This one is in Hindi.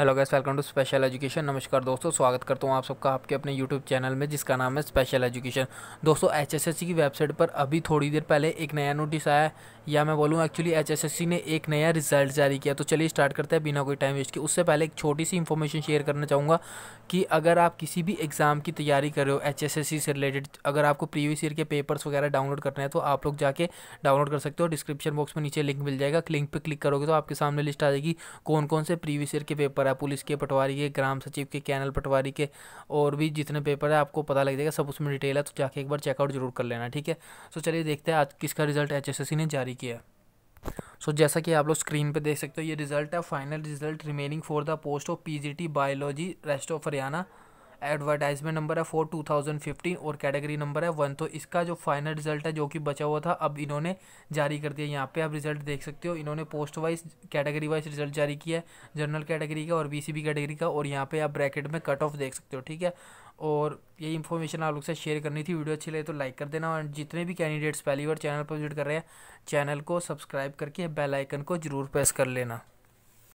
hello guys welcome to special education नमस्कार दोस्तों स्वागत करता हूँ आप सबका आपके अपने यूट्यूब चैनल में जिसका नाम है स्पेशल एजुकेशन दोस्तों एचएसएससी की वेबसाइट पर अभी थोड़ी देर पहले एक नया नोटिस आया या मैं बोलूँ एक्चुअली एचएसएससी ने एक नया रिजल्ट जारी किया तो चलिए स्टार्ट करते हैं बिना कोई टाइम वेस्ट के उससे पहले एक छोटी सी इन्फॉर्मेशन शेयर करना चाहूँगा कि अगर आप किसी भी एग्ज़ाम की तैयारी कर रहे हो एच से रिलेटेड अगर आपको प्रीवियस ईयर के पेपर्स वगैरह डाउनलोड करने हैं तो आप लोग जाके डाउनलोड कर सकते हो डिस्क्रिप्शन बॉक्स में नीचे लिंक मिल जाएगा लिंक पर क्लिक करोगे तो आपके सामने लिस्ट आ जाएगी कौन कौन से प्रीवियस ईयर के पेपर है पुलिस के पटवारी के ग्राम सचिव के कैनल पटवारी के और भी जितने पेपर है आपको पता लग जाएगा सब उसमें डिटेल है तो जाके एक बार चेकआउट जरूर कर लेना ठीक है सो चलिए देखते हैं आज किसका रिजल्ट एच ने जारी किया है सो so, जैसा कि आप लोग स्क्रीन पे देख सकते हो ये रिजल्ट है final result remaining for the post of PGT biology rest of Haryana advertisement number है फोर टू थाउजेंड फिफ्टीन और कैटेगरी नंबर है वन तो इसका जो फाइनल रिजल्ट है जो कि बचा हुआ था अब इन्होंने जारी कर दिया यहाँ पे आप रिजल्ट देख सकते हो इन्होंने post wise category wise result जारी किया है जनरल कैटेगरी का और बी कैटेगरी का और यहाँ पर आप ब्रैकेट में कट ऑफ देख सकते हो ठीक है और ये इन्फॉर्मेशन आप लोग से शेयर करनी थी वीडियो अच्छी लगे तो लाइक कर देना और जितने भी कैंडिडेट्स पहली बार चैनल पर विजिट कर रहे हैं चैनल को सब्सक्राइब करके बेल आइकन को जरूर प्रेस कर लेना